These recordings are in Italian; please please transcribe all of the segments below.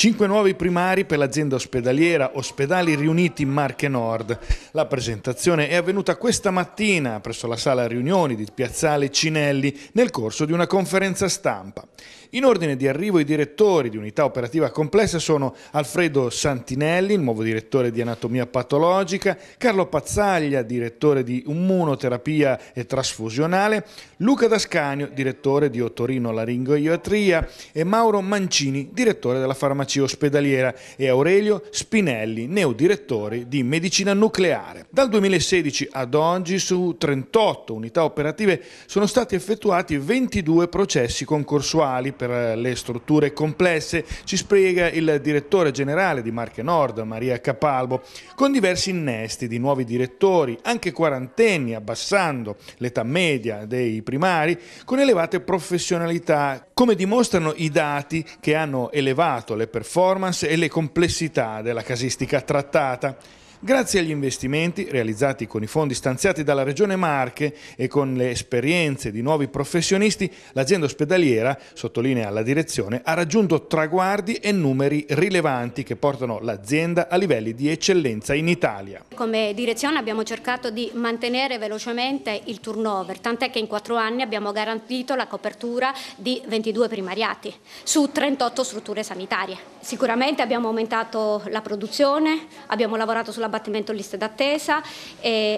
Cinque nuovi primari per l'azienda ospedaliera Ospedali Riuniti Marche Nord. La presentazione è avvenuta questa mattina presso la sala riunioni di Piazzale Cinelli nel corso di una conferenza stampa. In ordine di arrivo i direttori di unità operativa complessa sono Alfredo Santinelli, il nuovo direttore di anatomia patologica, Carlo Pazzaglia, direttore di immunoterapia e trasfusionale, Luca Dascanio, direttore di otorino laringoiatria e Mauro Mancini, direttore della farmacia farmaci ospedaliera e Aurelio Spinelli, neodirettore di medicina nucleare. Dal 2016 ad oggi su 38 unità operative sono stati effettuati 22 processi concorsuali per le strutture complesse, ci spiega il direttore generale di Marche Nord, Maria Capalbo, con diversi innesti di nuovi direttori, anche quarantenni, abbassando l'età media dei primari, con elevate professionalità, come dimostrano i dati che hanno elevato le persone performance e le complessità della casistica trattata. Grazie agli investimenti realizzati con i fondi stanziati dalla Regione Marche e con le esperienze di nuovi professionisti, l'azienda ospedaliera, sottolinea la direzione, ha raggiunto traguardi e numeri rilevanti che portano l'azienda a livelli di eccellenza in Italia. Come direzione abbiamo cercato di mantenere velocemente il turnover, tant'è che in quattro anni abbiamo garantito la copertura di 22 primariati su 38 strutture sanitarie. Sicuramente abbiamo aumentato la produzione, abbiamo lavorato sulla abbattimento liste d'attesa,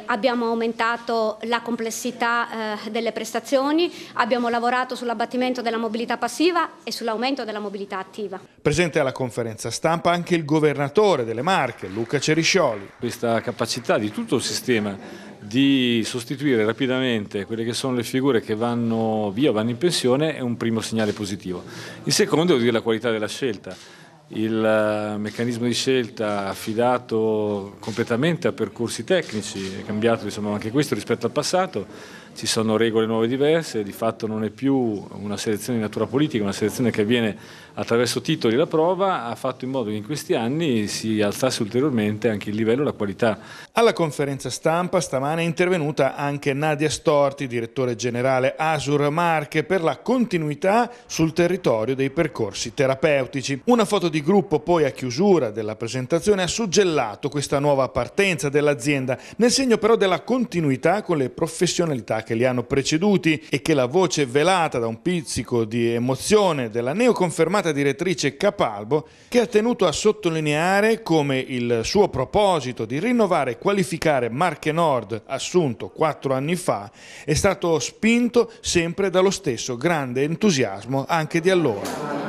abbiamo aumentato la complessità eh, delle prestazioni, abbiamo lavorato sull'abbattimento della mobilità passiva e sull'aumento della mobilità attiva. Presente alla conferenza stampa anche il governatore delle Marche, Luca Ceriscioli. Questa capacità di tutto il sistema di sostituire rapidamente quelle che sono le figure che vanno via, vanno in pensione, è un primo segnale positivo. Il secondo è la qualità della scelta il eh, meccanismo di scelta affidato completamente a percorsi tecnici, è cambiato insomma, anche questo rispetto al passato ci sono regole nuove diverse, di fatto non è più una selezione di natura politica, una selezione che avviene attraverso titoli la prova, ha fatto in modo che in questi anni si alzasse ulteriormente anche il livello e la qualità. Alla conferenza stampa stamane è intervenuta anche Nadia Storti, direttore generale Asur Marche, per la continuità sul territorio dei percorsi terapeutici. Una foto di gruppo poi a chiusura della presentazione ha suggellato questa nuova partenza dell'azienda, nel segno però della continuità con le professionalità che li hanno preceduti e che la voce velata da un pizzico di emozione della neoconfermata direttrice Capalbo che ha tenuto a sottolineare come il suo proposito di rinnovare e qualificare Marche Nord assunto quattro anni fa è stato spinto sempre dallo stesso grande entusiasmo anche di allora.